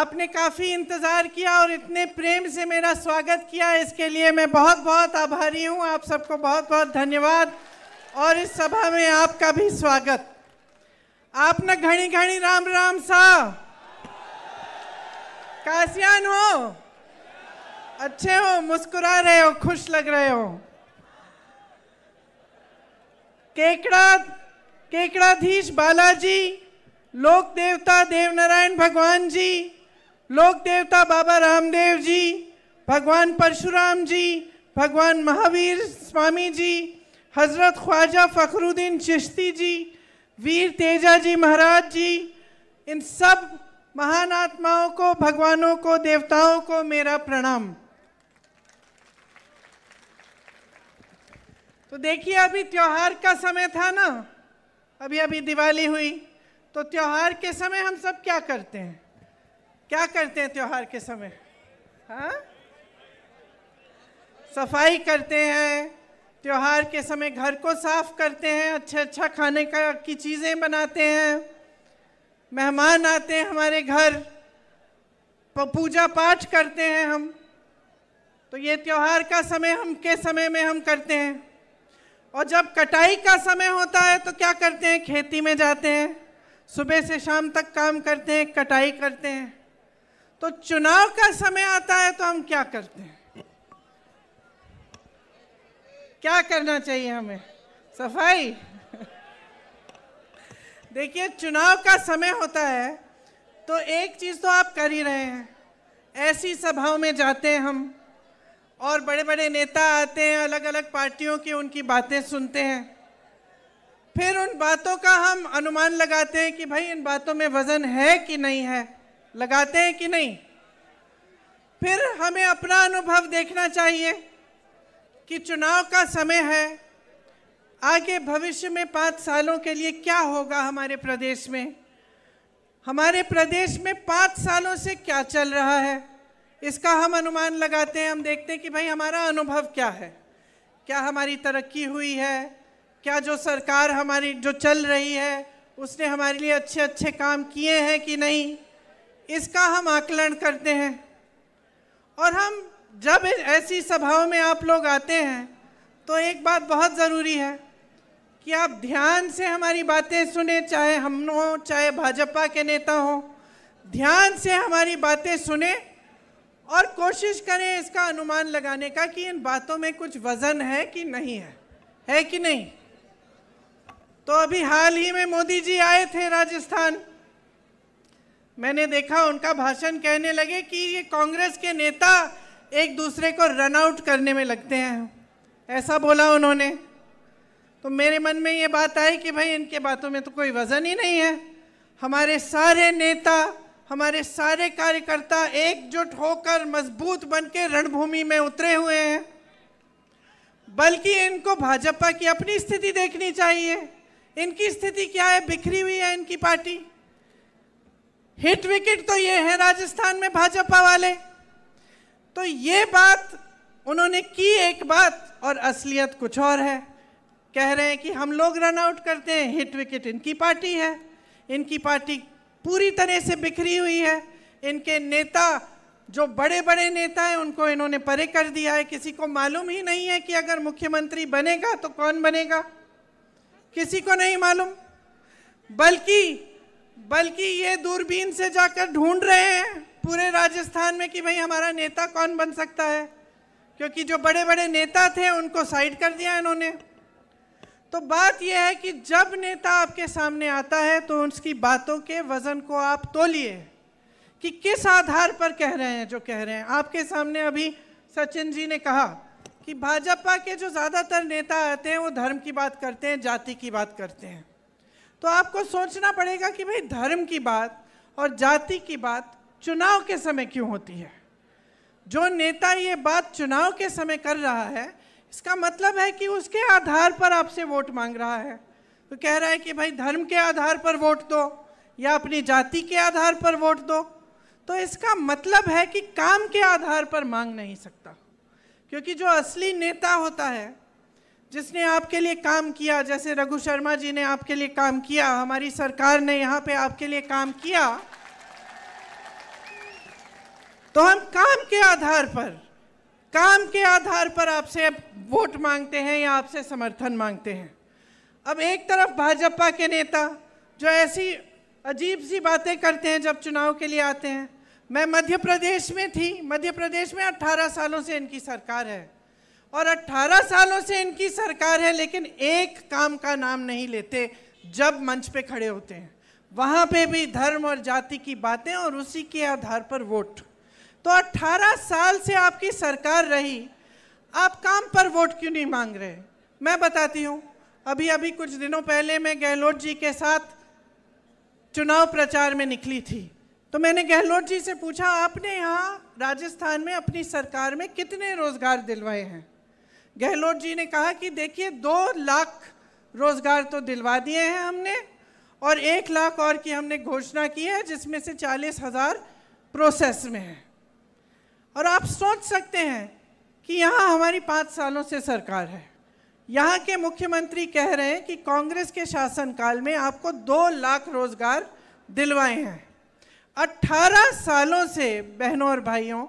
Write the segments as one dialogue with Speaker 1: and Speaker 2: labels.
Speaker 1: आपने काफ़ी इंतज़ार किया और इतने प्रेम से मेरा स्वागत किया इसके लिए मैं बहुत बहुत आभारी हूँ आप सबको बहुत बहुत धन्यवाद और इस सभा में आपका भी स्वागत आप न घड़ी राम राम सा कासियान हो अच्छे हो मुस्कुरा रहे हो खुश लग रहे हो केकड़ा केकड़ाधीश बालाजी लोक देवता देवनारायण भगवान जी लोक देवता बाबा रामदेव जी भगवान परशुराम जी भगवान महावीर स्वामी जी हजरत ख्वाजा फ़खरुद्दीन चिश्ती जी वीर तेजा जी महाराज जी इन सब महान आत्माओं को भगवानों को देवताओं को मेरा प्रणाम तो देखिए अभी त्योहार का समय था ना अभी अभी दिवाली हुई तो त्योहार के समय हम सब क्या करते हैं क्या करते हैं त्यौहार के समय हाँ सफाई करते हैं त्यौहार के समय घर को साफ करते हैं अच्छे अच्छा खाने का की चीज़ें बनाते हैं मेहमान आते हैं हमारे घर पूजा पाठ करते हैं हम तो ये त्यौहार का समय हम के समय में हम करते हैं और जब कटाई का समय होता है तो क्या करते हैं खेती में जाते हैं सुबह से शाम तक काम करते हैं कटाई करते हैं तो चुनाव का समय आता है तो हम क्या करते हैं क्या करना चाहिए हमें सफाई देखिए चुनाव का समय होता है तो एक चीज़ तो आप कर ही रहे हैं ऐसी सभाओं में जाते हैं हम और बड़े बड़े नेता आते हैं अलग अलग पार्टियों की उनकी बातें सुनते हैं फिर उन बातों का हम अनुमान लगाते हैं कि भाई इन बातों में वज़न है कि नहीं है लगाते हैं कि नहीं फिर हमें अपना अनुभव देखना चाहिए कि चुनाव का समय है आगे भविष्य में पाँच सालों के लिए क्या होगा हमारे प्रदेश में हमारे प्रदेश में पाँच सालों से क्या चल रहा है इसका हम अनुमान लगाते हैं हम देखते हैं कि भाई हमारा अनुभव क्या है क्या हमारी तरक्की हुई है क्या जो सरकार हमारी जो चल रही है उसने हमारे लिए अच्छे अच्छे काम किए हैं कि नहीं इसका हम आकलन करते हैं और हम जब ऐसी सभाओं में आप लोग आते हैं तो एक बात बहुत ज़रूरी है कि आप ध्यान से हमारी बातें सुने चाहे हम हो चाहे भाजपा के नेता हो ध्यान से हमारी बातें सुने और कोशिश करें इसका अनुमान लगाने का कि इन बातों में कुछ वजन है कि नहीं है है कि नहीं तो अभी हाल ही में मोदी जी आए थे राजस्थान मैंने देखा उनका भाषण कहने लगे कि ये कांग्रेस के नेता एक दूसरे को रन आउट करने में लगते हैं ऐसा बोला उन्होंने तो मेरे मन में ये बात आई कि भाई इनके बातों में तो कोई वज़न ही नहीं है हमारे सारे नेता हमारे सारे कार्यकर्ता एकजुट होकर मजबूत बन के रणभूमि में उतरे हुए हैं बल्कि इनको भाजपा की अपनी स्थिति देखनी चाहिए इनकी स्थिति क्या है बिखरी हुई है इनकी पार्टी हिट विकेट तो ये है राजस्थान में भाजपा वाले तो ये बात उन्होंने की एक बात और असलियत कुछ और है कह रहे हैं कि हम लोग रन आउट करते हैं हिट विकेट इनकी पार्टी है इनकी पार्टी पूरी तरह से बिखरी हुई है इनके नेता जो बड़े बड़े नेता हैं उनको इन्होंने परे कर दिया है किसी को मालूम ही नहीं है कि अगर मुख्यमंत्री बनेगा तो कौन बनेगा किसी को नहीं मालूम बल्कि बल्कि ये दूरबीन से जाकर ढूंढ रहे हैं पूरे राजस्थान में कि भाई हमारा नेता कौन बन सकता है क्योंकि जो बड़े बड़े नेता थे उनको साइड कर दिया इन्होंने तो बात यह है कि जब नेता आपके सामने आता है तो उसकी बातों के वज़न को आप तोलिए कि किस आधार पर कह रहे हैं जो कह रहे हैं आपके सामने अभी सचिन जी ने कहा कि भाजपा के जो ज़्यादातर नेता आते हैं वो धर्म की बात करते हैं जाति की बात करते हैं तो आपको सोचना पड़ेगा कि भाई धर्म की बात और जाति की बात चुनाव के समय क्यों होती है जो नेता ये बात चुनाव के समय कर रहा है इसका मतलब है कि उसके आधार पर आपसे वोट मांग रहा है तो कह रहा है कि भाई धर्म के आधार पर वोट दो या अपनी जाति के आधार पर वोट दो तो इसका मतलब है कि काम के आधार पर मांग नहीं सकता क्योंकि जो असली नेता होता है जिसने आपके लिए काम किया जैसे रघु शर्मा जी ने आपके लिए काम किया हमारी सरकार ने यहाँ पे आपके लिए काम किया तो हम काम के आधार पर काम के आधार पर आपसे वोट मांगते हैं या आपसे समर्थन मांगते हैं अब एक तरफ भाजपा के नेता जो ऐसी अजीब सी बातें करते हैं जब चुनाव के लिए आते हैं मैं मध्य प्रदेश में थी मध्य प्रदेश में 18 सालों से इनकी सरकार है और 18 सालों से इनकी सरकार है लेकिन एक काम का नाम नहीं लेते जब मंच पे खड़े होते हैं वहाँ पे भी धर्म और जाति की बातें और उसी के आधार पर वोट तो 18 साल से आपकी सरकार रही आप काम पर वोट क्यों नहीं मांग रहे मैं बताती हूँ अभी अभी कुछ दिनों पहले मैं गहलोत जी के साथ चुनाव प्रचार में निकली थी तो मैंने गहलोत जी से पूछा आपने यहाँ राजस्थान में अपनी सरकार में कितने रोजगार दिलवाए हैं गहलोत जी ने कहा कि देखिए दो लाख रोजगार तो दिलवा दिए हैं हमने और एक लाख और की हमने घोषणा की है जिसमें से चालीस हजार प्रोसेस में है और आप सोच सकते हैं कि यहाँ हमारी पाँच सालों से सरकार है यहाँ के मुख्यमंत्री कह रहे हैं कि कांग्रेस के शासनकाल में आपको दो लाख रोजगार दिलवाए हैं 18 सालों से बहनों और भाइयों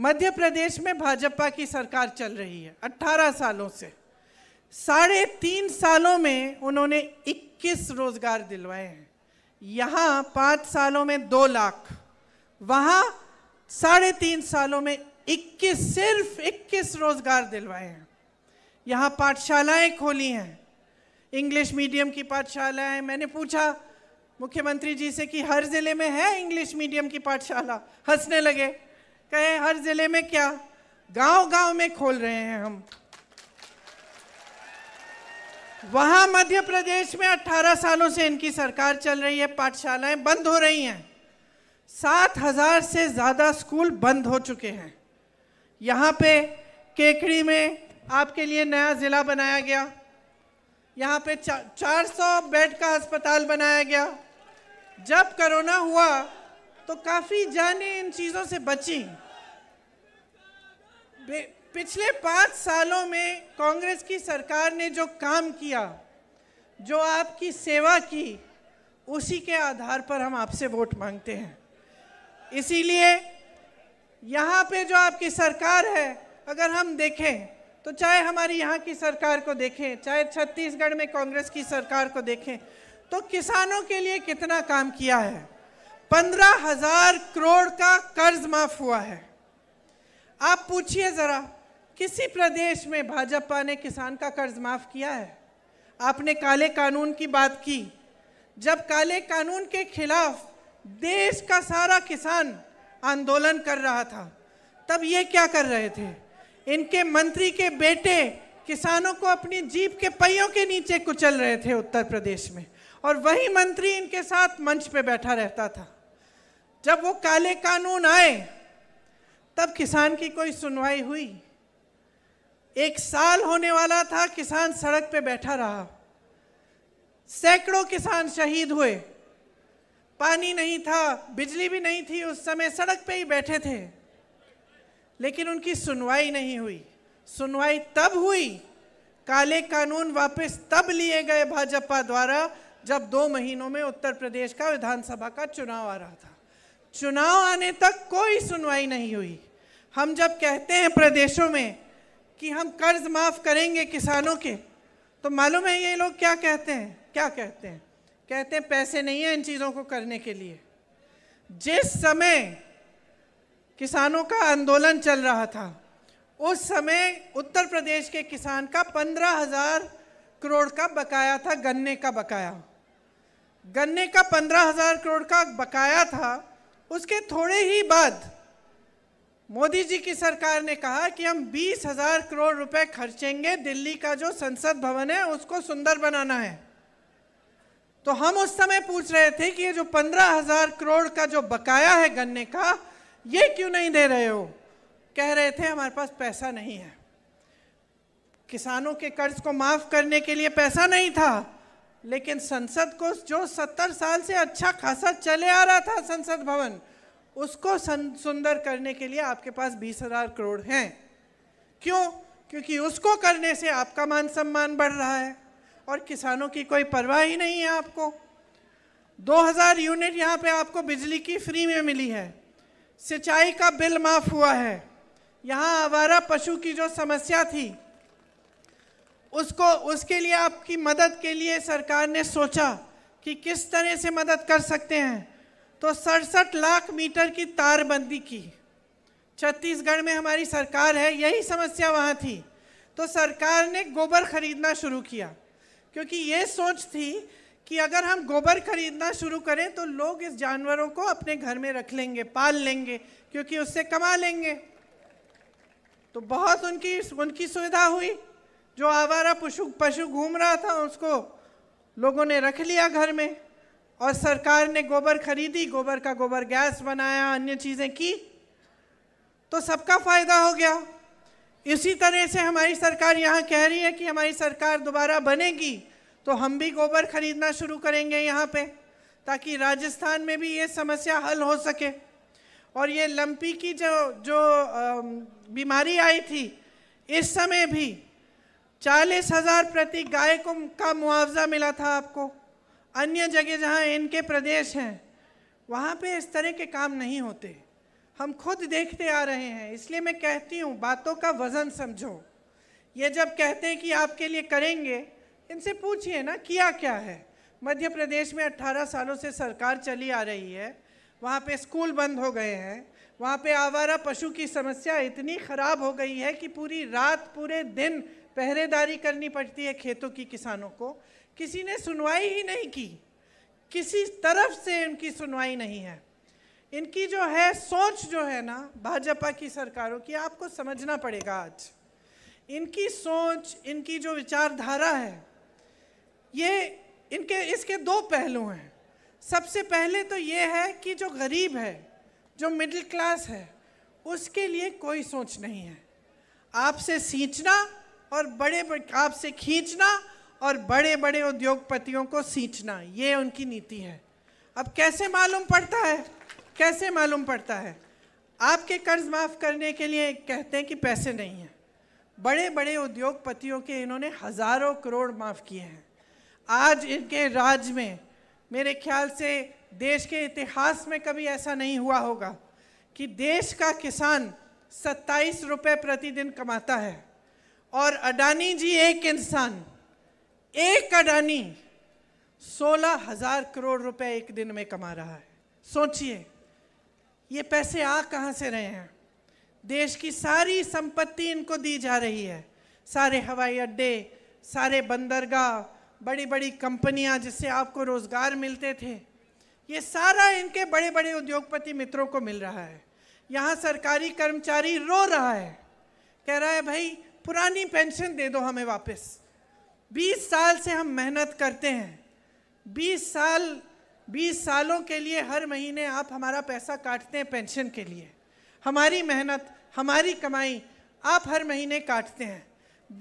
Speaker 1: मध्य प्रदेश में भाजपा की सरकार चल रही है 18 सालों से साढ़े तीन सालों में उन्होंने 21 रोजगार दिलवाए हैं यहाँ पाँच सालों में दो लाख वहाँ साढ़े तीन सालों में 21 सिर्फ 21 रोजगार दिलवाए हैं यहाँ पाठशालाएं खोली हैं इंग्लिश मीडियम की पाठशालाएं मैंने पूछा मुख्यमंत्री जी से कि हर ज़िले में है इंग्लिश मीडियम की पाठशाला हंसने लगे कहे हर जिले में क्या गांव गांव में खोल रहे हैं हम वहां मध्य प्रदेश में 18 सालों से इनकी सरकार चल रही है पाठशालाएं बंद हो रही हैं सात हजार से ज़्यादा स्कूल बंद हो चुके हैं यहाँ पे केकड़ी में आपके लिए नया ज़िला बनाया गया यहाँ पे चार सौ बेड का अस्पताल बनाया गया जब कोरोना हुआ तो काफ़ी जाने इन चीज़ों से बची पिछले पाँच सालों में कांग्रेस की सरकार ने जो काम किया जो आपकी सेवा की उसी के आधार पर हम आपसे वोट मांगते हैं इसीलिए यहाँ पे जो आपकी सरकार है अगर हम देखें तो चाहे हमारी यहाँ की सरकार को देखें चाहे छत्तीसगढ़ में कांग्रेस की सरकार को देखें तो किसानों के लिए कितना काम किया है पंद्रह हजार करोड़ का कर्ज माफ हुआ है आप पूछिए जरा किसी प्रदेश में भाजपा ने किसान का कर्ज माफ किया है आपने काले कानून की बात की जब काले कानून के खिलाफ देश का सारा किसान आंदोलन कर रहा था तब ये क्या कर रहे थे इनके मंत्री के बेटे किसानों को अपनी जीप के पहियों के नीचे कुचल रहे थे उत्तर प्रदेश में और वही मंत्री इनके साथ मंच पे बैठा रहता था जब वो काले कानून आए तब किसान की कोई सुनवाई हुई एक साल होने वाला था किसान सड़क पे बैठा रहा सैकड़ों किसान शहीद हुए पानी नहीं था बिजली भी नहीं थी उस समय सड़क पे ही बैठे थे लेकिन उनकी सुनवाई नहीं हुई सुनवाई तब हुई काले कानून वापस तब लिए गए भाजपा द्वारा जब दो महीनों में उत्तर प्रदेश का विधानसभा का चुनाव आ रहा था चुनाव आने तक कोई सुनवाई नहीं हुई हम जब कहते हैं प्रदेशों में कि हम कर्ज माफ़ करेंगे किसानों के तो मालूम है ये लोग क्या कहते हैं क्या कहते हैं कहते हैं पैसे नहीं है इन चीज़ों को करने के लिए जिस समय किसानों का आंदोलन चल रहा था उस समय उत्तर प्रदेश के किसान का पंद्रह हज़ार करोड़ का बकाया था गन्ने का बकाया गन्ने का पंद्रह हज़ार करोड़ का बकाया था उसके थोड़े ही बाद मोदी जी की सरकार ने कहा कि हम बीस हजार करोड़ रुपए खर्चेंगे दिल्ली का जो संसद भवन है उसको सुंदर बनाना है तो हम उस समय पूछ रहे थे कि ये जो पंद्रह हजार करोड़ का जो बकाया है गन्ने का ये क्यों नहीं दे रहे हो कह रहे थे हमारे पास पैसा नहीं है किसानों के कर्ज को माफ करने के लिए पैसा नहीं था लेकिन संसद को जो सत्तर साल से अच्छा खासा चले आ रहा था संसद भवन उसको सुंदर करने के लिए आपके पास बीस हजार करोड़ हैं क्यों क्योंकि उसको करने से आपका मान सम्मान बढ़ रहा है और किसानों की कोई परवाह ही नहीं है आपको 2000 यूनिट यहाँ पे आपको बिजली की फ्री में मिली है सिंचाई का बिल माफ़ हुआ है यहाँ आवारा पशु की जो समस्या थी उसको उसके लिए आपकी मदद के लिए सरकार ने सोचा कि किस तरह से मदद कर सकते हैं तो सड़सठ लाख मीटर की तारबंदी की छत्तीसगढ़ में हमारी सरकार है यही समस्या वहाँ थी तो सरकार ने गोबर खरीदना शुरू किया क्योंकि ये सोच थी कि अगर हम गोबर खरीदना शुरू करें तो लोग इस जानवरों को अपने घर में रख लेंगे पाल लेंगे क्योंकि उससे कमा लेंगे तो बहुत उनकी उनकी सुविधा हुई जो आवारा पशु पशु घूम रहा था उसको लोगों ने रख लिया घर में और सरकार ने गोबर खरीदी गोबर का गोबर गैस बनाया अन्य चीज़ें की तो सबका फ़ायदा हो गया इसी तरह से हमारी सरकार यहाँ कह रही है कि हमारी सरकार दोबारा बनेगी तो हम भी गोबर खरीदना शुरू करेंगे यहाँ पे ताकि राजस्थान में भी ये समस्या हल हो सके और ये लंपी की जो जो बीमारी आई थी इस समय भी चालीस हजार प्रति गाय को का मुआवजा मिला था आपको अन्य जगह जहाँ इनके प्रदेश हैं वहाँ पे इस तरह के काम नहीं होते हम खुद देखते आ रहे हैं इसलिए मैं कहती हूँ बातों का वज़न समझो ये जब कहते हैं कि आपके लिए करेंगे इनसे पूछिए ना किया क्या है मध्य प्रदेश में 18 सालों से सरकार चली आ रही है वहाँ पे स्कूल बंद हो गए हैं वहाँ पे आवारा पशु की समस्या इतनी ख़राब हो गई है कि पूरी रात पूरे दिन पहरेदारी करनी पड़ती है खेतों की किसानों को किसी ने सुनवाई ही नहीं की किसी तरफ से उनकी सुनवाई नहीं है इनकी जो है सोच जो है ना भाजपा की सरकारों की आपको समझना पड़ेगा आज इनकी सोच इनकी जो विचारधारा है ये इनके इसके दो पहलू हैं सबसे पहले तो ये है कि जो गरीब है जो मिडिल क्लास है उसके लिए कोई सोच नहीं है आपसे सींचना और बड़े आपसे खींचना और बड़े बड़े उद्योगपतियों को सींचना ये उनकी नीति है अब कैसे मालूम पड़ता है कैसे मालूम पड़ता है आपके कर्ज माफ़ करने के लिए कहते हैं कि पैसे नहीं हैं बड़े बड़े उद्योगपतियों के इन्होंने हज़ारों करोड़ माफ़ किए हैं आज इनके राज में मेरे ख्याल से देश के इतिहास में कभी ऐसा नहीं हुआ होगा कि देश का किसान सत्ताईस रुपये प्रतिदिन कमाता है और अडानी जी एक इंसान एक अडानी सोलह हजार करोड़ रुपए एक दिन में कमा रहा है सोचिए ये पैसे आ कहाँ से रहे हैं देश की सारी संपत्ति इनको दी जा रही है सारे हवाई अड्डे सारे बंदरगाह बड़ी बड़ी कंपनियां जिससे आपको रोज़गार मिलते थे ये सारा इनके बड़े बड़े उद्योगपति मित्रों को मिल रहा है यहाँ सरकारी कर्मचारी रो रहा है कह रहा है भाई पुरानी पेंशन दे दो हमें वापस 20 साल से हम मेहनत करते हैं 20 साल 20 सालों के लिए हर महीने आप हमारा पैसा काटते हैं पेंशन के लिए हमारी मेहनत हमारी कमाई आप हर महीने काटते हैं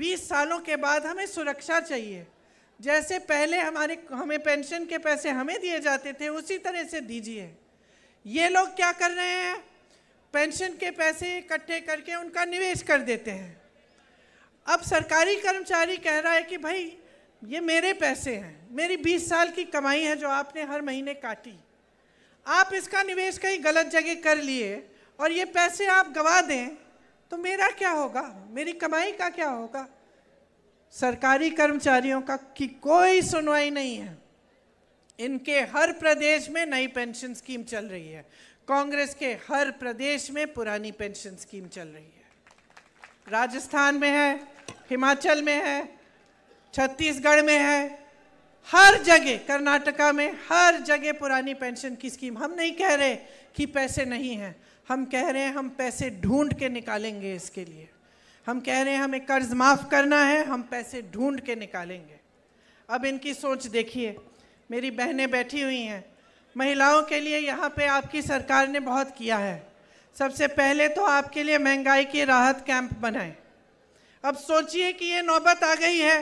Speaker 1: 20 सालों के बाद हमें सुरक्षा चाहिए जैसे पहले हमारे हमें पेंशन के पैसे हमें दिए जाते थे उसी तरह से दीजिए ये लोग क्या कर रहे हैं पेंशन के पैसे इकट्ठे करके उनका निवेश कर देते हैं अब सरकारी कर्मचारी कह रहा है कि भाई ये मेरे पैसे हैं मेरी 20 साल की कमाई है जो आपने हर महीने काटी आप इसका निवेश कहीं गलत जगह कर लिए और ये पैसे आप गवा दें तो मेरा क्या होगा मेरी कमाई का क्या होगा सरकारी कर्मचारियों का की कोई सुनवाई नहीं है इनके हर प्रदेश में नई पेंशन स्कीम चल रही है कांग्रेस के हर प्रदेश में पुरानी पेंशन स्कीम चल रही है राजस्थान में है हिमाचल में है छत्तीसगढ़ में है हर जगह कर्नाटका में हर जगह पुरानी पेंशन की स्कीम हम नहीं कह रहे कि पैसे नहीं हैं हम कह रहे हैं हम पैसे ढूंढ के निकालेंगे इसके लिए हम कह रहे हैं हमें कर्ज माफ़ करना है हम पैसे ढूंढ के निकालेंगे अब इनकी सोच देखिए मेरी बहनें बैठी हुई हैं महिलाओं के लिए यहाँ पे आपकी सरकार ने बहुत किया है सबसे पहले तो आपके लिए महंगाई की राहत कैंप बनाएं अब सोचिए कि ये नौबत आ गई है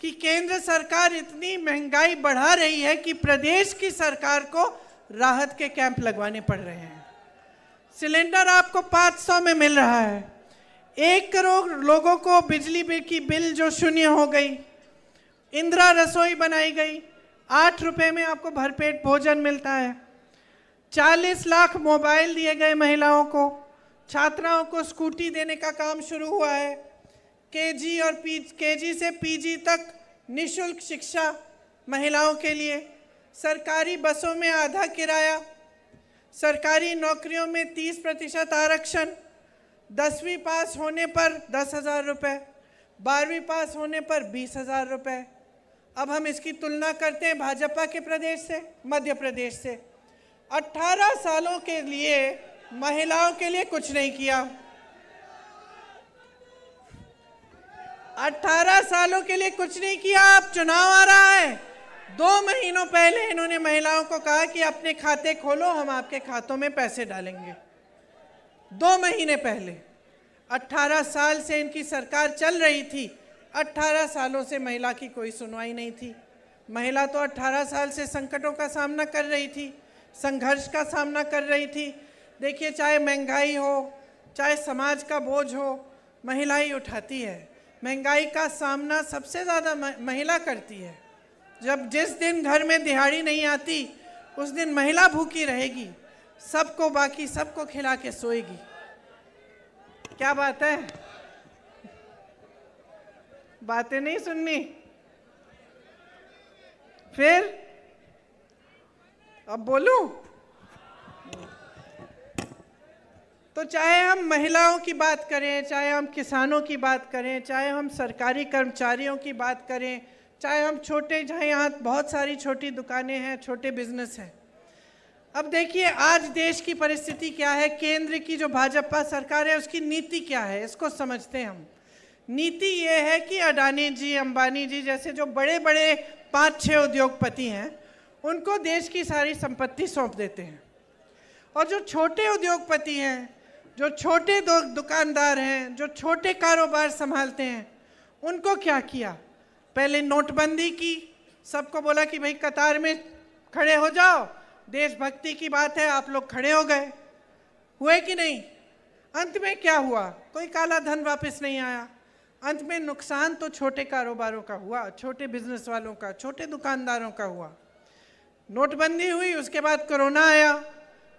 Speaker 1: कि केंद्र सरकार इतनी महंगाई बढ़ा रही है कि प्रदेश की सरकार को राहत के कैंप लगवाने पड़ रहे हैं सिलेंडर आपको 500 में मिल रहा है एक करोड़ लोगों को बिजली बिल की बिल जो शून्य हो गई इंदिरा रसोई बनाई गई आठ रुपये में आपको भरपेट भोजन मिलता है चालीस लाख मोबाइल दिए गए महिलाओं को छात्राओं को स्कूटी देने का काम शुरू हुआ है केजी और पी केजी से पीजी तक निशुल्क शिक्षा महिलाओं के लिए सरकारी बसों में आधा किराया सरकारी नौकरियों में 30 प्रतिशत आरक्षण दसवीं पास होने पर दस हज़ार रुपये बारहवीं पास होने पर बीस हज़ार रुपये अब हम इसकी तुलना करते हैं भाजपा के प्रदेश से मध्य प्रदेश से 18 सालों के लिए महिलाओं के लिए कुछ नहीं किया अठारह सालों के लिए कुछ नहीं किया अब चुनाव आ रहा है दो महीनों पहले इन्होंने महिलाओं को कहा कि अपने खाते खोलो हम आपके खातों में पैसे डालेंगे दो महीने पहले 18 साल से इनकी सरकार चल रही थी 18 सालों से महिला की कोई सुनवाई नहीं थी महिला तो 18 साल से संकटों का सामना कर रही थी संघर्ष का सामना कर रही थी देखिए चाहे महंगाई हो चाहे समाज का बोझ हो महिला ही उठाती है महंगाई का सामना सबसे ज़्यादा महिला करती है जब जिस दिन घर में दिहाड़ी नहीं आती उस दिन महिला भूखी रहेगी सबको बाकी सबको खिला के सोएगी क्या बात है बातें नहीं सुननी फिर अब बोलूं तो चाहे हम महिलाओं की बात करें चाहे हम किसानों की बात करें चाहे हम सरकारी कर्मचारियों की बात करें चाहे हम छोटे चाहे यहाँ बहुत सारी छोटी दुकानें हैं छोटे बिजनेस हैं अब देखिए आज देश की परिस्थिति क्या है केंद्र की जो भाजपा सरकार है उसकी नीति क्या है इसको समझते हैं हम नीति ये है कि अडानी जी अंबानी जी जैसे जो बड़े बड़े पाँच छः उद्योगपति हैं उनको देश की सारी संपत्ति सौंप देते हैं और जो छोटे उद्योगपति हैं जो छोटे दो दुकानदार हैं जो छोटे कारोबार संभालते हैं उनको क्या किया पहले नोटबंदी की सबको बोला कि भाई कतार में खड़े हो जाओ देशभक्ति की बात है आप लोग खड़े हो गए हुए कि नहीं अंत में क्या हुआ कोई काला धन वापस नहीं आया अंत में नुकसान तो छोटे कारोबारों का हुआ छोटे बिजनेस वालों का छोटे दुकानदारों का हुआ नोटबंदी हुई उसके बाद कोरोना आया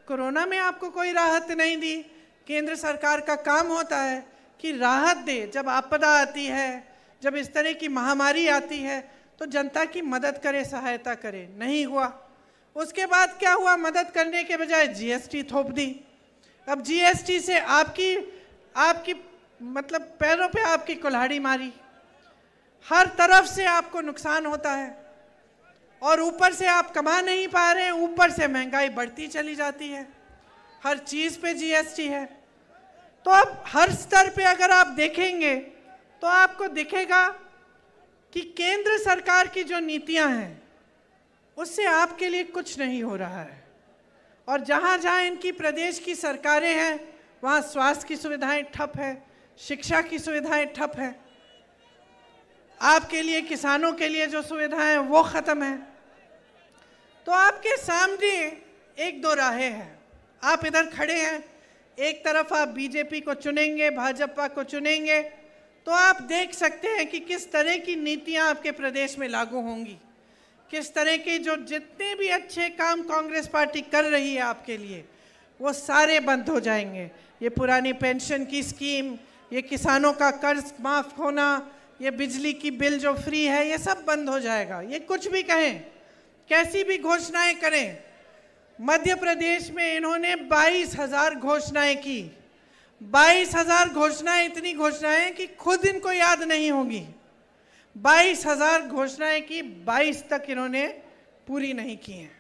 Speaker 1: कोरोना में आपको कोई राहत नहीं दी केंद्र सरकार का काम होता है कि राहत दे जब आपदा आती है जब इस तरह की महामारी आती है तो जनता की मदद करे सहायता करे नहीं हुआ उसके बाद क्या हुआ मदद करने के बजाय जीएसटी थोप दी अब जीएसटी से आपकी आपकी मतलब पैरों पे आपकी कुल्हाड़ी मारी हर तरफ से आपको नुकसान होता है और ऊपर से आप कमा नहीं पा रहे ऊपर से महंगाई बढ़ती चली जाती है हर चीज़ पे जीएसटी है तो अब हर स्तर पे अगर आप देखेंगे तो आपको दिखेगा कि केंद्र सरकार की जो नीतियां हैं उससे आपके लिए कुछ नहीं हो रहा है और जहाँ जहाँ इनकी प्रदेश की सरकारें हैं वहाँ स्वास्थ्य की सुविधाएं ठप है शिक्षा की सुविधाएं ठप है आपके लिए किसानों के लिए जो सुविधाएं हैं वो ख़त्म है तो आपके सामने एक दो राहें हैं आप इधर खड़े हैं एक तरफ आप बीजेपी को चुनेंगे भाजपा को चुनेंगे तो आप देख सकते हैं कि किस तरह की नीतियां आपके प्रदेश में लागू होंगी किस तरह के जो जितने भी अच्छे काम कांग्रेस पार्टी कर रही है आपके लिए वो सारे बंद हो जाएंगे ये पुरानी पेंशन की स्कीम ये किसानों का कर्ज माफ़ होना ये बिजली की बिल जो फ्री है ये सब बंद हो जाएगा ये कुछ भी कहें कैसी भी घोषणाएं करें मध्य प्रदेश में इन्होंने बाईस हजार घोषणाएं की बाईस हजार घोषणाएं इतनी घोषणाएं कि खुद इनको याद नहीं होगी बाईस हजार घोषणाएं की बाईस तक इन्होंने पूरी नहीं की हैं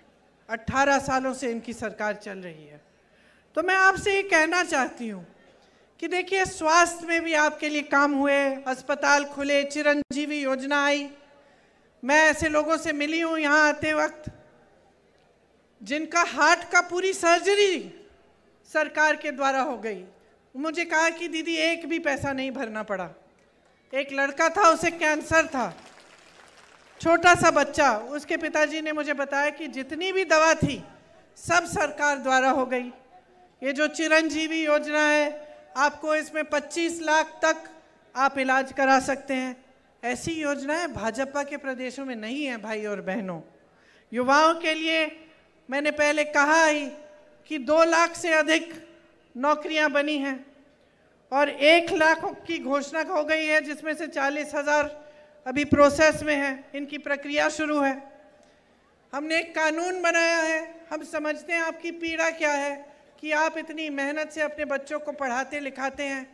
Speaker 1: अट्ठारह सालों से इनकी सरकार चल रही है तो मैं आपसे ये कहना चाहती हूँ कि देखिए स्वास्थ्य में भी आपके लिए काम हुए अस्पताल खुले चिरंजीवी योजना आई मैं ऐसे लोगों से मिली हूँ यहाँ आते वक्त जिनका हार्ट का पूरी सर्जरी सरकार के द्वारा हो गई मुझे कहा कि दीदी एक भी पैसा नहीं भरना पड़ा एक लड़का था उसे कैंसर था छोटा सा बच्चा उसके पिताजी ने मुझे बताया कि जितनी भी दवा थी सब सरकार द्वारा हो गई ये जो चिरंजीवी योजना है आपको इसमें 25 लाख तक आप इलाज करा सकते हैं ऐसी योजनाएं भाजपा के प्रदेशों में नहीं है भाई और बहनों युवाओं के लिए मैंने पहले कहा ही कि दो लाख से अधिक नौकरियां बनी हैं और एक लाख की घोषणा हो गई है जिसमें से चालीस हज़ार अभी प्रोसेस में है इनकी प्रक्रिया शुरू है हमने एक कानून बनाया है हम समझते हैं आपकी पीड़ा क्या है कि आप इतनी मेहनत से अपने बच्चों को पढ़ाते लिखाते हैं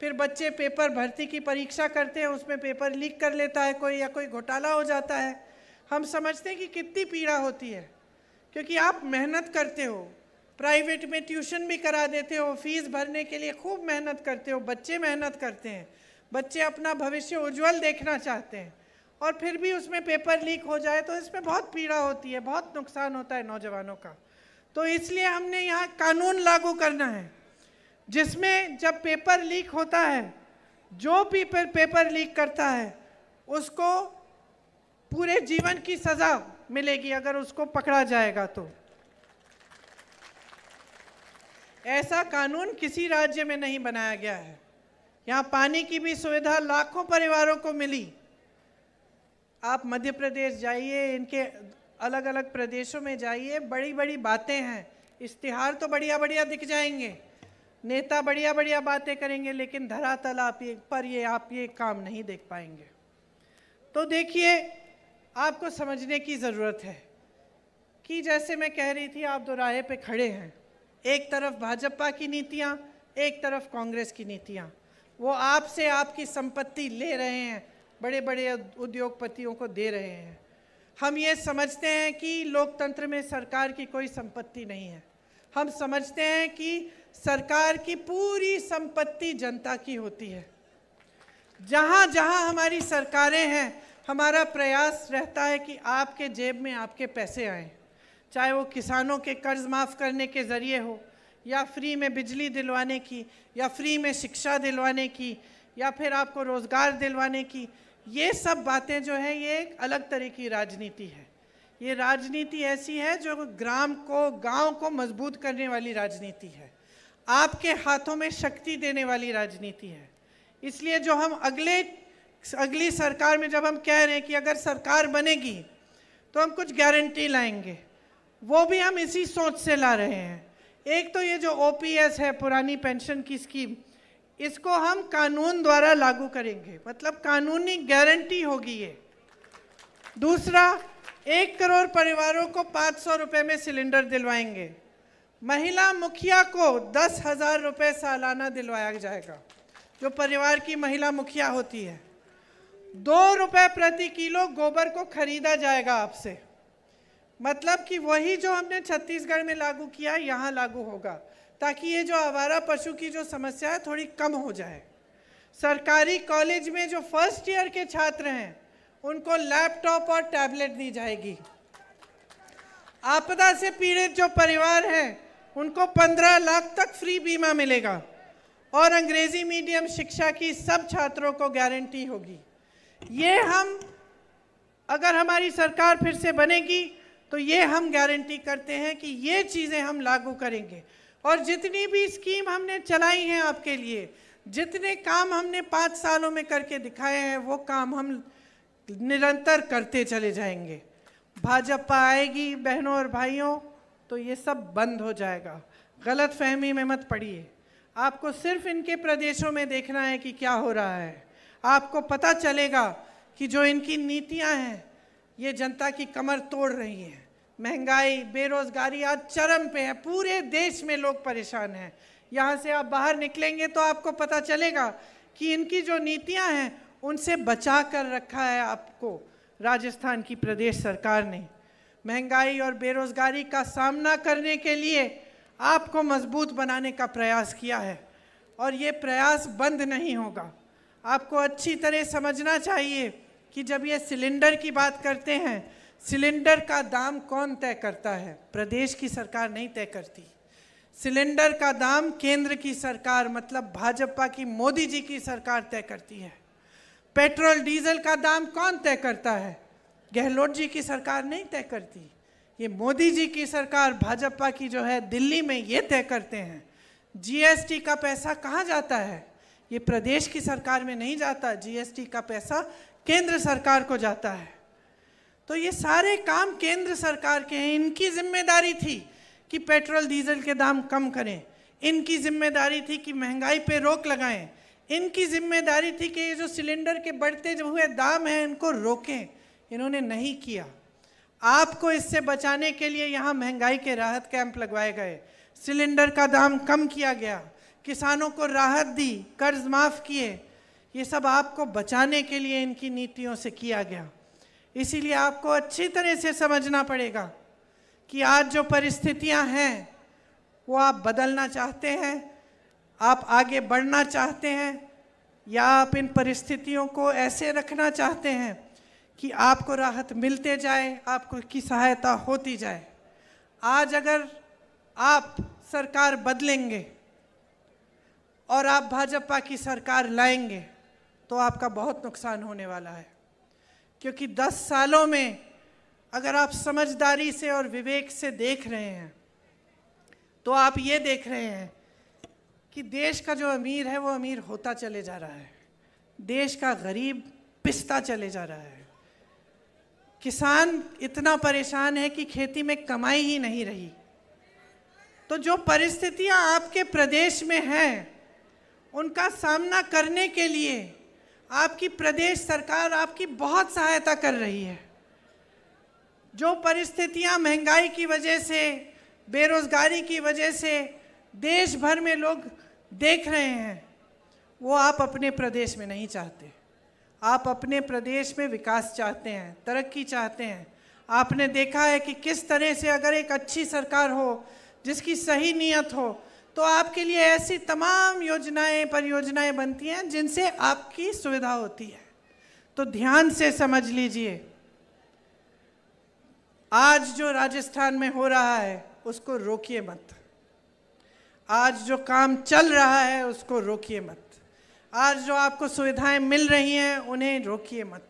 Speaker 1: फिर बच्चे पेपर भर्ती की परीक्षा करते हैं उसमें पेपर लीक कर लेता है कोई या कोई घोटाला हो जाता है हम समझते हैं कि कितनी पीड़ा होती है क्योंकि आप मेहनत करते हो प्राइवेट में ट्यूशन भी करा देते हो फीस भरने के लिए खूब मेहनत करते हो बच्चे मेहनत करते हैं बच्चे अपना भविष्य उज्जवल देखना चाहते हैं और फिर भी उसमें पेपर लीक हो जाए तो इसमें बहुत पीड़ा होती है बहुत नुकसान होता है नौजवानों का तो इसलिए हमने यहाँ कानून लागू करना है जिसमें जब पेपर लीक होता है जो पेपर पेपर लीक करता है उसको पूरे जीवन की सज़ा मिलेगी अगर उसको पकड़ा जाएगा तो ऐसा कानून किसी राज्य में नहीं बनाया गया है यहाँ पानी की भी सुविधा लाखों परिवारों को मिली आप मध्य प्रदेश जाइए इनके अलग अलग प्रदेशों में जाइए बड़ी बड़ी बातें हैं इश्तिहार तो बढ़िया बढ़िया दिख जाएंगे नेता बढ़िया बढ़िया बातें करेंगे लेकिन धरातल आप ये पर ये आप ये काम नहीं देख पाएंगे तो देखिए आपको समझने की ज़रूरत है कि जैसे मैं कह रही थी आप दोराहे पे खड़े हैं एक तरफ भाजपा की नीतियाँ एक तरफ कांग्रेस की नीतियाँ वो आपसे आपकी संपत्ति ले रहे हैं बड़े बड़े उद्योगपतियों को दे रहे हैं हम ये समझते हैं कि लोकतंत्र में सरकार की कोई संपत्ति नहीं है हम समझते हैं कि सरकार की पूरी संपत्ति जनता की होती है जहाँ जहाँ हमारी सरकारें हैं हमारा प्रयास रहता है कि आपके जेब में आपके पैसे आएँ चाहे वो किसानों के कर्ज माफ़ करने के ज़रिए हो या फ्री में बिजली दिलवाने की या फ्री में शिक्षा दिलवाने की या फिर आपको रोज़गार दिलवाने की ये सब बातें जो है ये एक अलग तरह की राजनीति है ये राजनीति ऐसी है जो ग्राम को गांव को मजबूत करने वाली राजनीति है आपके हाथों में शक्ति देने वाली राजनीति है इसलिए जो हम अगले अगली सरकार में जब हम कह रहे हैं कि अगर सरकार बनेगी तो हम कुछ गारंटी लाएंगे वो भी हम इसी सोच से ला रहे हैं एक तो ये जो ओपीएस है पुरानी पेंशन की स्कीम इसको हम कानून द्वारा लागू करेंगे मतलब कानूनी गारंटी होगी ये दूसरा एक करोड़ परिवारों को पाँच सौ रुपये में सिलेंडर दिलवाएंगे महिला मुखिया को दस हज़ार रुपये सालाना दिलवाया जाएगा जो परिवार की महिला मुखिया होती है दो रुपए प्रति किलो गोबर को खरीदा जाएगा आपसे मतलब कि वही जो हमने छत्तीसगढ़ में लागू किया यहाँ लागू होगा ताकि ये जो आवारा पशु की जो समस्या है थोड़ी कम हो जाए सरकारी कॉलेज में जो फर्स्ट ईयर के छात्र हैं उनको लैपटॉप और टैबलेट दी जाएगी आपदा से पीड़ित जो परिवार हैं उनको पंद्रह लाख तक फ्री बीमा मिलेगा और अंग्रेजी मीडियम शिक्षा की सब छात्रों को गारंटी होगी ये हम अगर हमारी सरकार फिर से बनेगी तो ये हम गारंटी करते हैं कि ये चीज़ें हम लागू करेंगे और जितनी भी स्कीम हमने चलाई हैं आपके लिए जितने काम हमने पाँच सालों में करके दिखाए हैं वो काम हम निरंतर करते चले जाएंगे भाजपा आएगी बहनों और भाइयों तो ये सब बंद हो जाएगा गलत फहमी में मत पड़िए आपको सिर्फ इनके प्रदेशों में देखना है कि क्या हो रहा है आपको पता चलेगा कि जो इनकी नीतियां हैं ये जनता की कमर तोड़ रही हैं महंगाई बेरोजगारी आज चरम पे है पूरे देश में लोग परेशान हैं यहाँ से आप बाहर निकलेंगे तो आपको पता चलेगा कि इनकी जो नीतियाँ हैं उनसे बचा कर रखा है आपको राजस्थान की प्रदेश सरकार ने महंगाई और बेरोजगारी का सामना करने के लिए आपको मजबूत बनाने का प्रयास किया है और ये प्रयास बंद नहीं होगा आपको अच्छी तरह समझना चाहिए कि जब ये सिलेंडर की बात करते हैं सिलेंडर का दाम कौन तय करता है प्रदेश की सरकार नहीं तय करती सिलेंडर का दाम केंद्र की सरकार मतलब भाजपा की मोदी जी की सरकार तय करती है पेट्रोल डीजल का दाम कौन तय करता है गहलोत जी की सरकार नहीं तय करती ये मोदी जी की सरकार भाजपा की जो है दिल्ली में ये तय करते हैं जीएसटी का पैसा कहाँ जाता है ये प्रदेश की सरकार में नहीं जाता जीएसटी का पैसा केंद्र सरकार को जाता है तो ये सारे काम केंद्र सरकार के हैं इनकी जिम्मेदारी थी कि पेट्रोल डीजल के दाम कम करें इनकी जिम्मेदारी थी कि महंगाई पे रोक लगाएं इनकी जिम्मेदारी थी कि ये जो सिलेंडर के बढ़ते जो हुए दाम हैं इनको रोकें इन्होंने नहीं किया आपको इससे बचाने के लिए यहाँ महंगाई के राहत कैंप लगवाए गए सिलेंडर का दाम कम किया गया किसानों को राहत दी कर्ज माफ़ किए ये सब आपको बचाने के लिए इनकी नीतियों से किया गया इसीलिए आपको अच्छी तरह से समझना पड़ेगा कि आज जो परिस्थितियां हैं वो आप बदलना चाहते हैं आप आगे बढ़ना चाहते हैं या आप इन परिस्थितियों को ऐसे रखना चाहते हैं कि आपको राहत मिलते जाए आपको की सहायता होती जाए आज अगर आप सरकार बदलेंगे और आप भाजपा की सरकार लाएंगे तो आपका बहुत नुकसान होने वाला है क्योंकि 10 सालों में अगर आप समझदारी से और विवेक से देख रहे हैं तो आप ये देख रहे हैं कि देश का जो अमीर है वो अमीर होता चले जा रहा है देश का गरीब पिसता चले जा रहा है किसान इतना परेशान है कि खेती में कमाई ही नहीं रही तो जो परिस्थितियां आपके प्रदेश में हैं उनका सामना करने के लिए आपकी प्रदेश सरकार आपकी बहुत सहायता कर रही है जो परिस्थितियां महंगाई की वजह से बेरोज़गारी की वजह से देश भर में लोग देख रहे हैं वो आप अपने प्रदेश में नहीं चाहते आप अपने प्रदेश में विकास चाहते हैं तरक्की चाहते हैं आपने देखा है कि किस तरह से अगर एक अच्छी सरकार हो जिसकी सही नीयत हो तो आपके लिए ऐसी तमाम योजनाएं परियोजनाएं बनती हैं जिनसे आपकी सुविधा होती है तो ध्यान से समझ लीजिए आज जो राजस्थान में हो रहा है उसको रोकिए मत आज जो काम चल रहा है उसको रोकिए मत आज जो आपको सुविधाएं मिल रही हैं उन्हें रोकिए मत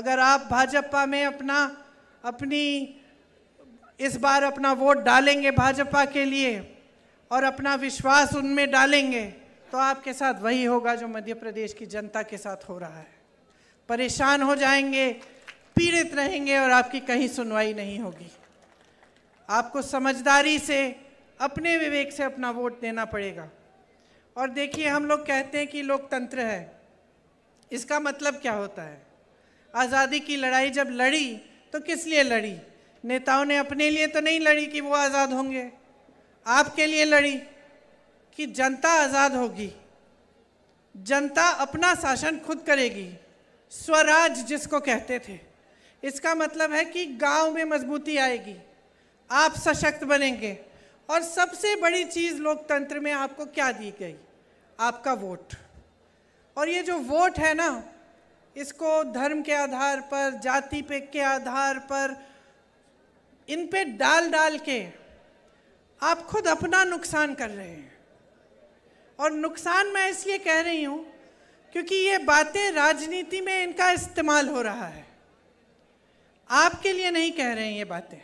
Speaker 1: अगर आप भाजपा में अपना अपनी इस बार अपना वोट डालेंगे भाजपा के लिए और अपना विश्वास उनमें डालेंगे तो आपके साथ वही होगा जो मध्य प्रदेश की जनता के साथ हो रहा है परेशान हो जाएंगे पीड़ित रहेंगे और आपकी कहीं सुनवाई नहीं होगी आपको समझदारी से अपने विवेक से अपना वोट देना पड़ेगा और देखिए हम लोग कहते हैं कि लोकतंत्र है इसका मतलब क्या होता है आज़ादी की लड़ाई जब लड़ी तो किस लिए लड़ी नेताओं ने अपने लिए तो नहीं लड़ी कि वो आज़ाद होंगे आपके लिए लड़ी कि जनता आज़ाद होगी जनता अपना शासन खुद करेगी स्वराज जिसको कहते थे इसका मतलब है कि गांव में मजबूती आएगी आप सशक्त बनेंगे और सबसे बड़ी चीज़ लोकतंत्र में आपको क्या दी गई आपका वोट और ये जो वोट है ना इसको धर्म के आधार पर जाति पे के आधार पर इन पे डाल डाल के आप खुद अपना नुकसान कर रहे हैं और नुकसान मैं इसलिए कह रही हूँ क्योंकि ये बातें राजनीति में इनका इस्तेमाल हो रहा है आपके लिए नहीं कह रहे हैं ये बातें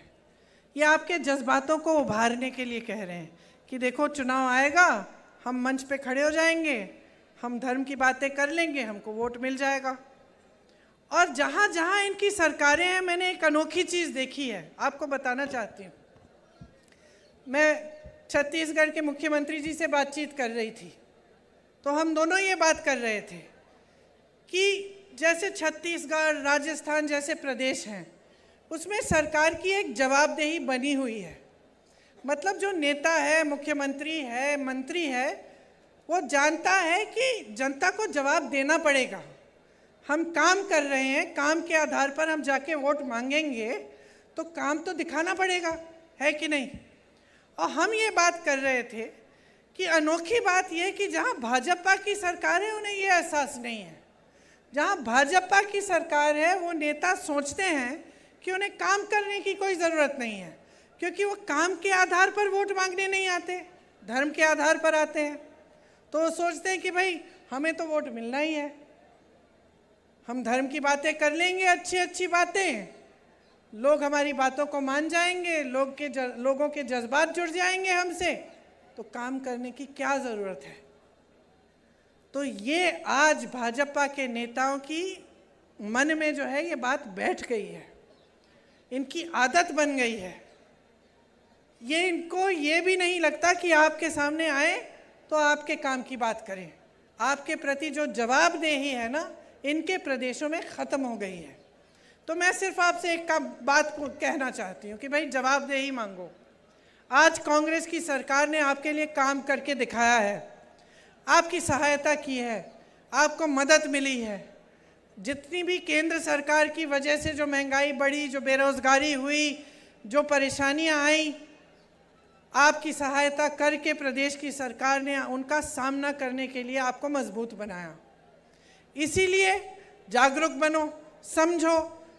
Speaker 1: ये आपके जज्बातों को उभारने के लिए कह रहे हैं कि देखो चुनाव आएगा हम मंच पे खड़े हो जाएंगे हम धर्म की बातें कर लेंगे हमको वोट मिल जाएगा और जहाँ जहाँ इनकी सरकारें हैं मैंने एक अनोखी चीज़ देखी है आपको बताना चाहती हूँ मैं छत्तीसगढ़ के मुख्यमंत्री जी से बातचीत कर रही थी तो हम दोनों ये बात कर रहे थे कि जैसे छत्तीसगढ़ राजस्थान जैसे प्रदेश हैं उसमें सरकार की एक जवाबदेही बनी हुई है मतलब जो नेता है मुख्यमंत्री है मंत्री है वो जानता है कि जनता को जवाब देना पड़ेगा हम काम कर रहे हैं काम के आधार पर हम जाके वोट मांगेंगे तो काम तो दिखाना पड़ेगा है कि नहीं और हम ये बात कर रहे थे कि अनोखी बात यह कि जहाँ भाजपा की सरकार है उन्हें ये एहसास नहीं है जहाँ भाजपा की सरकार है वो नेता सोचते हैं कि उन्हें काम करने की कोई ज़रूरत नहीं है क्योंकि वो काम के आधार पर वोट मांगने नहीं आते धर्म के आधार पर आते हैं तो वो सोचते हैं कि भाई हमें तो वोट मिलना ही है हम धर्म की बातें कर लेंगे अच्छी अच्छी बातें लोग हमारी बातों को मान जाएंगे लोग के जर, लोगों के जज्बात जुड़ जाएंगे हमसे तो काम करने की क्या ज़रूरत है तो ये आज भाजपा के नेताओं की मन में जो है ये बात बैठ गई है इनकी आदत बन गई है ये इनको ये भी नहीं लगता कि आपके सामने आए तो आपके काम की बात करें आपके प्रति जो जवाबदेही है ना इनके प्रदेशों में ख़त्म हो गई है तो मैं सिर्फ आपसे एक का बात कहना चाहती हूँ कि भाई जवाबदेही मांगो आज कांग्रेस की सरकार ने आपके लिए काम करके दिखाया है आपकी सहायता की है आपको मदद मिली है जितनी भी केंद्र सरकार की वजह से जो महंगाई बढ़ी जो बेरोज़गारी हुई जो परेशानियाँ आई आपकी सहायता करके प्रदेश की सरकार ने उनका सामना करने के लिए आपको मजबूत बनाया इसीलिए जागरूक बनो समझो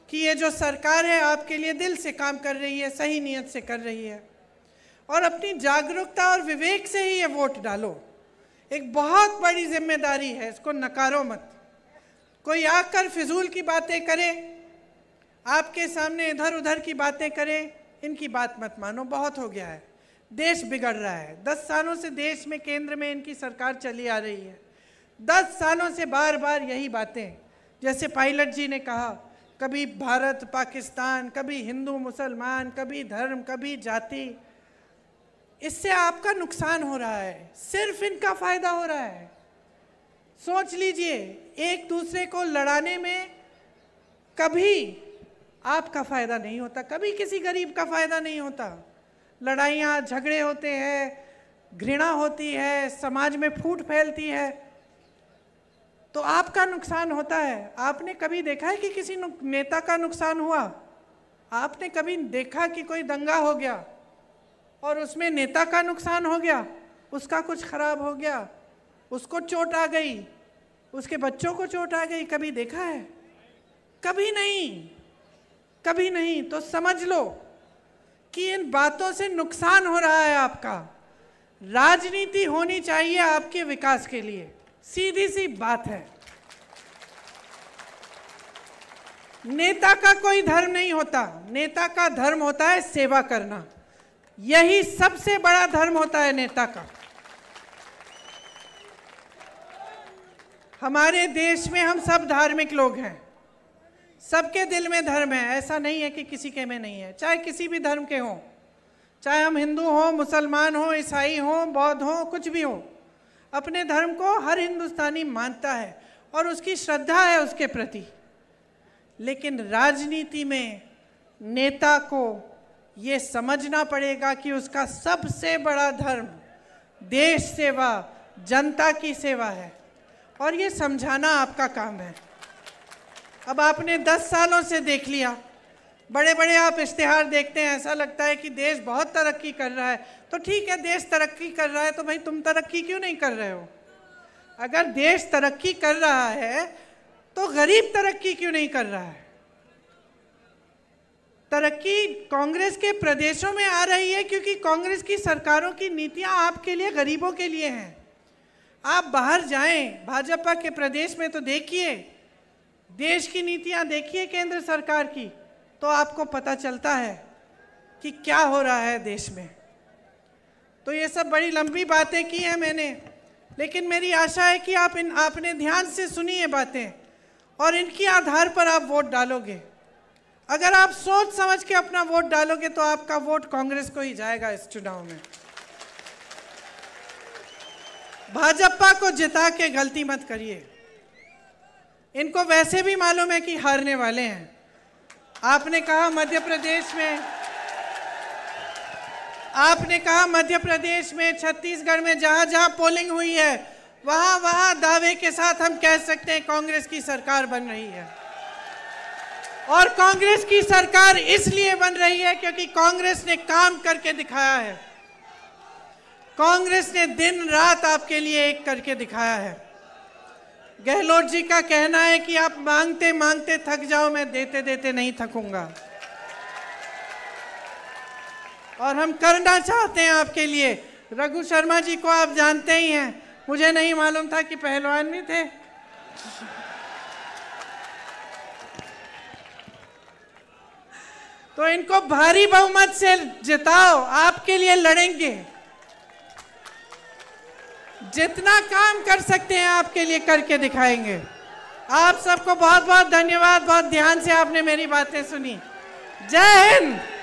Speaker 1: कि ये जो सरकार है आपके लिए दिल से काम कर रही है सही नीयत से कर रही है और अपनी जागरूकता और विवेक से ही ये वोट डालो एक बहुत बड़ी जिम्मेदारी है इसको नकारो मत कोई आकर फिजूल की बातें करे आपके सामने इधर उधर की बातें करे इनकी बात मत मानो बहुत हो गया है देश बिगड़ रहा है दस सालों से देश में केंद्र में इनकी सरकार चली आ रही है दस सालों से बार बार यही बातें जैसे पायलट जी ने कहा कभी भारत पाकिस्तान कभी हिंदू मुसलमान कभी धर्म कभी जाति इससे आपका नुकसान हो रहा है सिर्फ इनका फायदा हो रहा है सोच लीजिए एक दूसरे को लड़ाने में कभी आपका फायदा नहीं होता कभी किसी गरीब का फायदा नहीं होता लड़ाइयाँ झगड़े होते हैं घृणा होती है समाज में फूट फैलती है तो आपका नुकसान होता है आपने कभी देखा है कि किसी नेता का नुकसान हुआ आपने कभी देखा कि कोई दंगा हो गया और उसमें नेता का नुकसान हो गया उसका कुछ खराब हो गया उसको चोट आ गई उसके बच्चों को चोट आ गई कभी देखा है कभी नहीं कभी नहीं तो समझ लो कि इन बातों से नुकसान हो रहा है आपका राजनीति होनी चाहिए आपके विकास के लिए सीधी सी बात है नेता का कोई धर्म नहीं होता नेता का धर्म होता है सेवा करना यही सबसे बड़ा धर्म होता है नेता का हमारे देश में हम सब धार्मिक लोग हैं सबके दिल में धर्म है ऐसा नहीं है कि किसी के में नहीं है चाहे किसी भी धर्म के हों चाहे हम हिंदू हों मुसलमान हों ईसाई हों बौद्ध हों कुछ भी हों अपने धर्म को हर हिंदुस्तानी मानता है और उसकी श्रद्धा है उसके प्रति लेकिन राजनीति में नेता को ये समझना पड़ेगा कि उसका सबसे बड़ा धर्म देश सेवा जनता की सेवा है और ये समझाना आपका काम है अब आपने दस सालों से देख लिया बड़े बड़े आप इश्तहार देखते हैं ऐसा लगता है कि देश बहुत तरक्की कर रहा है तो ठीक है देश तरक्की कर रहा है तो भाई तुम तरक्की क्यों नहीं कर रहे हो अगर देश तरक्की कर रहा है तो गरीब तरक्की क्यों नहीं कर रहा है तरक्की कांग्रेस के प्रदेशों में आ रही है क्योंकि कांग्रेस की सरकारों की नीतियां आपके लिए गरीबों के लिए हैं आप बाहर जाएं भाजपा के प्रदेश में तो देखिए देश की नीतियां देखिए केंद्र सरकार की तो आपको पता चलता है कि क्या हो रहा है देश में तो ये सब बड़ी लंबी बातें की हैं मैंने लेकिन मेरी आशा है कि आप इन आपने ध्यान से सुनी ये बातें और इनकी आधार पर आप वोट डालोगे अगर आप सोच समझ के अपना वोट डालोगे तो आपका वोट कांग्रेस को ही जाएगा इस चुनाव में भाजपा को जिता के गलती मत करिए इनको वैसे भी मालूम है कि हारने वाले हैं आपने कहा मध्य प्रदेश में आपने कहा मध्य प्रदेश में छत्तीसगढ़ में जहां जहां पोलिंग हुई है वहां वहां दावे के साथ हम कह सकते हैं कांग्रेस की सरकार बन रही है और कांग्रेस की सरकार इसलिए बन रही है क्योंकि कांग्रेस ने काम करके दिखाया है कांग्रेस ने दिन रात आपके लिए एक करके दिखाया है गहलोत जी का कहना है कि आप मांगते मांगते थक जाओ मैं देते देते नहीं थकूंगा और हम करना चाहते हैं आपके लिए रघु शर्मा जी को आप जानते ही हैं मुझे नहीं मालूम था कि पहलवान भी थे तो इनको भारी बहुमत से जिताओ आपके लिए लड़ेंगे जितना काम कर सकते हैं आपके लिए करके दिखाएंगे आप सबको बहुत बहुत धन्यवाद बहुत ध्यान से आपने मेरी बातें सुनी जय हिंद